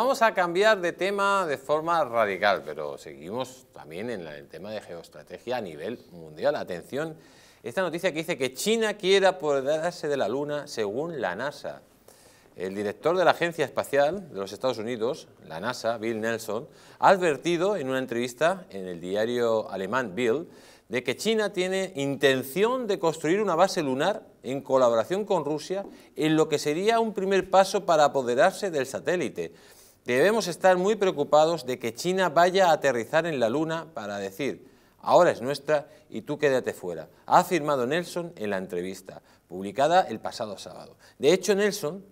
Vamos a cambiar de tema de forma radical, pero seguimos también en el tema de geoestrategia a nivel mundial. Atención, esta noticia que dice que China quiere apoderarse de la Luna según la NASA. El director de la Agencia Espacial de los Estados Unidos, la NASA, Bill Nelson, ha advertido en una entrevista en el diario alemán Bill de que China tiene intención de construir una base lunar en colaboración con Rusia en lo que sería un primer paso para apoderarse del satélite. Debemos estar muy preocupados de que China vaya a aterrizar en la Luna para decir, ahora es nuestra y tú quédate fuera, ha afirmado Nelson en la entrevista, publicada el pasado sábado. De hecho, Nelson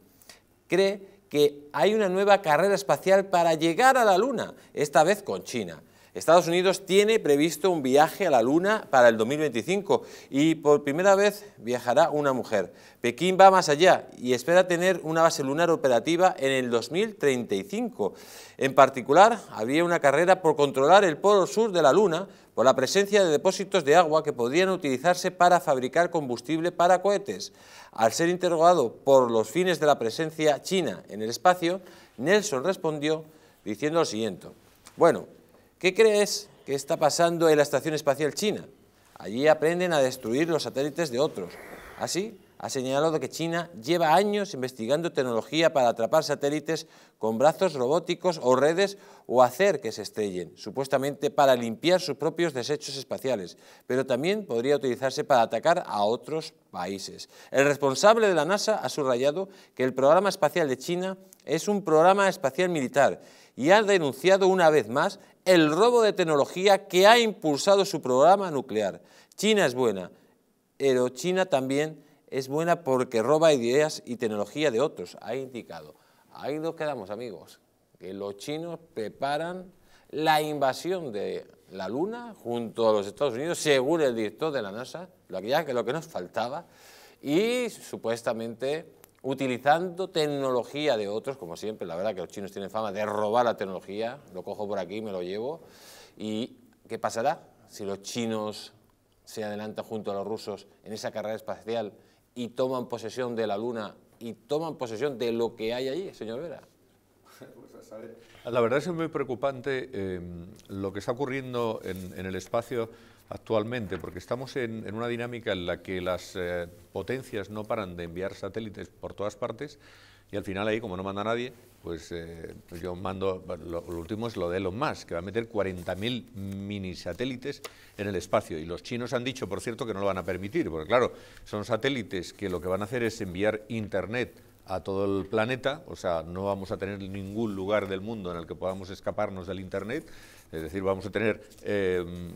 cree que hay una nueva carrera espacial para llegar a la Luna, esta vez con China. Estados Unidos tiene previsto un viaje a la Luna para el 2025 y por primera vez viajará una mujer. Pekín va más allá y espera tener una base lunar operativa en el 2035. En particular, habría una carrera por controlar el polo sur de la Luna por la presencia de depósitos de agua que podrían utilizarse para fabricar combustible para cohetes. Al ser interrogado por los fines de la presencia china en el espacio, Nelson respondió diciendo lo siguiente. Bueno, ¿Qué crees que está pasando en la Estación Espacial China? Allí aprenden a destruir los satélites de otros. Así, ¿Ah, ha señalado que China lleva años investigando tecnología para atrapar satélites con brazos robóticos o redes o hacer que se estrellen, supuestamente para limpiar sus propios desechos espaciales, pero también podría utilizarse para atacar a otros países. El responsable de la NASA ha subrayado que el programa espacial de China es un programa espacial militar y ha denunciado una vez más el robo de tecnología que ha impulsado su programa nuclear. China es buena, pero China también es buena porque roba ideas y tecnología de otros, ha indicado. Ahí nos quedamos, amigos, que los chinos preparan la invasión de la Luna junto a los Estados Unidos, según el director de la NASA, lo que, lo que nos faltaba, y supuestamente utilizando tecnología de otros, como siempre, la verdad que los chinos tienen fama de robar la tecnología, lo cojo por aquí, me lo llevo, y ¿qué pasará si los chinos se adelantan junto a los rusos en esa carrera espacial y toman posesión de la luna y toman posesión de lo que hay allí, señor Vera. Pues la verdad es muy preocupante em, lo que está ocurriendo en, el espacio actualmente, porque estamos en, una dinámica en la que las eh, potencias no paran de enviar satélites por todas partes y al final ahí, como no manda nadie, pues, eh, pues yo mando, lo, último es lo de Elon Musk, que va a meter 40.000 mini en el espacio. Y los chinos han dicho, por cierto, que no lo van a permitir, porque claro, son satélites que lo que van a hacer es enviar Internet a todo el planeta, o sea, no vamos a tener ningún lugar del mundo en el que podamos escaparnos del Internet, es decir, vamos a tener em,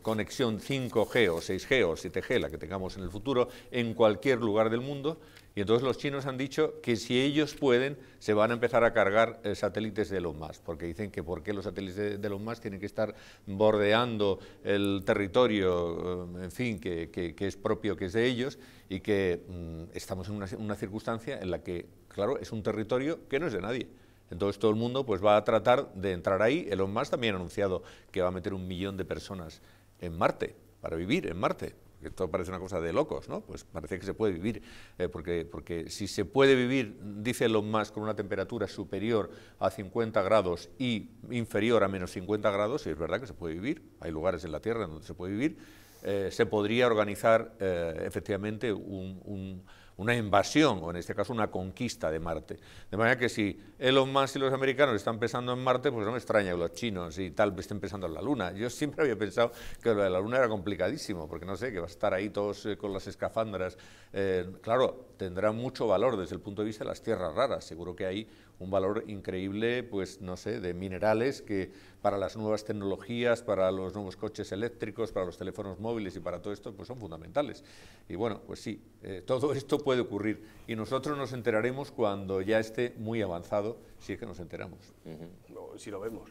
conexión 5G o 6G o 7G, la que tengamos en el futuro, en cualquier lugar del mundo. Y entonces los chinos han dicho que si ellos pueden, se van a empezar a cargar eh, satélites de los más, porque dicen que por qué los satélites de los más tienen que estar bordeando el territorio, em, en fin, que, es propio, que es de ellos, y que mm, estamos en una circunstancia en la que, claro, es un territorio que no es de nadie entonces todo el mundo pues, va a tratar de entrar ahí. Elon Musk también ha anunciado que va a meter un millón de personas en Marte, para vivir en Marte. Esto parece una cosa de locos, ¿no? Pues parece que se puede vivir, eh, porque, porque si se puede vivir, dice Elon Musk, con una temperatura superior a 50 grados y inferior a menos 50 grados, y es verdad que se puede vivir, hay lugares en la Tierra donde se puede vivir, eh, se podría organizar eh, efectivamente un una invasión, o en este caso una conquista de Marte. De manera que si Elon Musk y los americanos están pensando en Marte, pues no me extraña que los chinos y tal estén pensando en la Luna. Yo siempre había pensado que lo de la Luna era complicadísimo, porque no sé, que va a estar ahí todos eh, con las escafandras. Eh, claro, tendrá mucho valor desde el punto de vista de las tierras raras. Seguro que ahí un valor increíble, pues no sé, de minerales que para las nuevas tecnologías, para los nuevos coches eléctricos, para los teléfonos móviles y para todo esto, pues son fundamentales. Y bueno, pues sí, eh, todo esto puede ocurrir y nosotros nos enteraremos cuando ya esté muy avanzado, si es que nos enteramos. si lo vemos.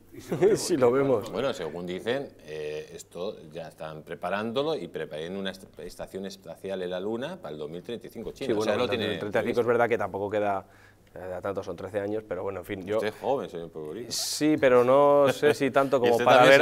si lo vemos. Bueno, según dicen, eh, esto ya están preparándolo y preparando una estación espacial en la Luna para el 2035. China. Sí, bueno, 35 pues, es verdad que tampoco queda eh, a tanto son 13 años, pero bueno, en fin, yo... Usted es joven, señor Sí, pero no sé si tanto como para ver...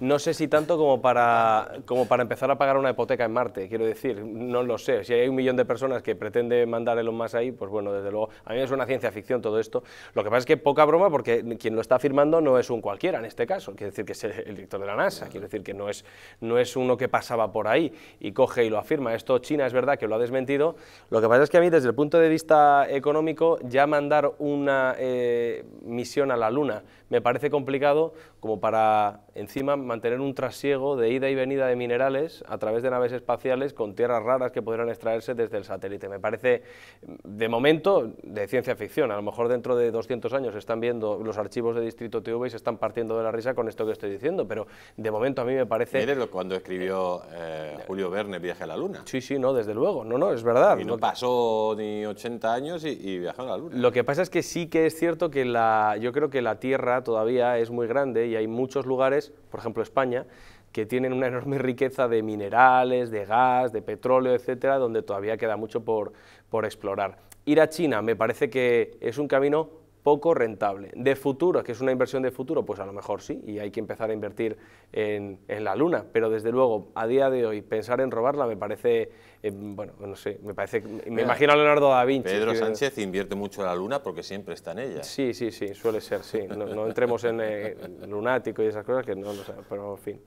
No sé si tanto como para, como para empezar a pagar una hipoteca en Marte, quiero decir, no lo sé. Si hay un millón de personas que pretende mandar Elon más ahí, pues bueno, desde luego, a mí es una ciencia ficción todo esto. Lo que pasa es que poca broma, porque quien lo está firmando no es un cualquiera en este caso, Quiere decir que es el director de la NASA, Quiere decir que no es, no es uno que pasaba por ahí y coge y lo afirma. Esto China es verdad que lo ha desmentido. Lo que pasa es que a mí, desde el punto de vista económico, ya mandar una eh, misión a la Luna. Me parece complicado como para encima mantener un trasiego de ida y venida de minerales a través de naves espaciales con tierras raras que podrían extraerse desde el satélite. Me parece, de momento, de ciencia ficción. A lo mejor dentro de 200 años están viendo los archivos de Distrito TV y se están partiendo de la risa con esto que estoy diciendo, pero de momento a mí me parece... ¿Eres cuando escribió eh, Julio Verne Viaje a la Luna? Sí, sí, no, desde luego. No, no, es verdad. Y no, pasó ni 80 años y, y viajaron a la Luna. Lo que pasa es que sí que es cierto que la, yo creo que la tierra todavía es muy grande y hay muchos lugares, por ejemplo España, que tienen una enorme riqueza de minerales, de gas, de petróleo, etcétera, donde todavía queda mucho por, por explorar. Ir a China me parece que es un camino poco rentable. De futuro, que es una inversión de futuro, pues a lo mejor sí, y hay que empezar a invertir en, la luna, pero desde luego, a día de hoy, pensar en robarla me parece, eh, bueno, no sé, me parece, me imagino a Leonardo da Vinci. Pedro Sánchez invierte mucho en la luna porque siempre está en ella. Sí, sí, sí, suele ser, sí, no, entremos en eh, lunático y esas cosas que no, sé, pero en fin.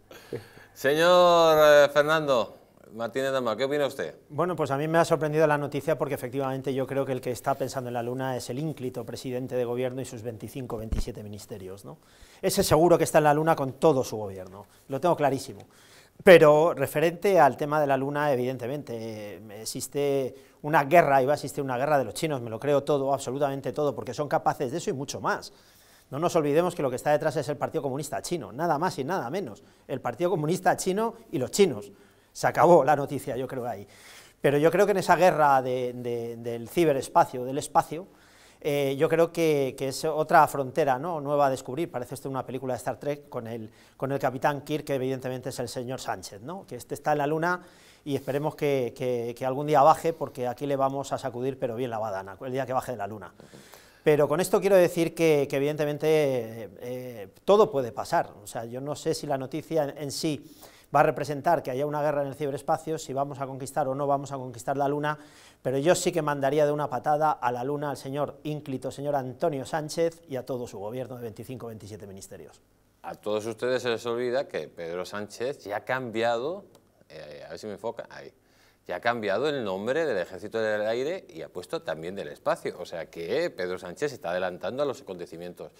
Señor eh, Fernando, Martínez Damar, ¿qué opina usted? Bueno, pues a mí me ha sorprendido la noticia porque efectivamente yo creo que el que está pensando en la Luna es el ínclito presidente de gobierno y sus 25, 27 ministerios. ¿no? Ese seguro que está en la Luna con todo su gobierno, lo tengo clarísimo. Pero referente al tema de la Luna, evidentemente, eh, existe una guerra, y va a existir una guerra de los chinos, me lo creo todo, absolutamente todo, porque son capaces de eso y mucho más. No nos olvidemos que lo que está detrás es el Partido Comunista Chino, nada más y nada menos. El Partido Comunista Chino y los chinos se acabó la noticia, yo creo, ahí. Pero yo creo que en esa guerra del ciberespacio, del espacio, eh, yo creo que, es otra frontera ¿no? nueva a descubrir, parece esto una película de Star Trek con el, con el capitán Kirk, que evidentemente es el señor Sánchez, ¿no? que este está en la luna y esperemos que, algún día baje, porque aquí le vamos a sacudir, pero bien la badana, el día que baje de la luna. Pero con esto quiero decir que, evidentemente eh, eh, todo puede pasar, o sea, yo no sé si la noticia en sí va a representar que haya una guerra en el ciberespacio, si vamos a conquistar o no vamos a conquistar la Luna, pero yo sí que mandaría de una patada a la Luna al señor ínclito, señor Antonio Sánchez y a todo su gobierno de 25-27 ministerios. A todos ustedes se les olvida que Pedro Sánchez ya ha cambiado, eh, a ver si me enfoca, ahí, ya ha cambiado el nombre del Ejército del Aire y ha puesto también del espacio. O sea que Pedro Sánchez está adelantando a los acontecimientos.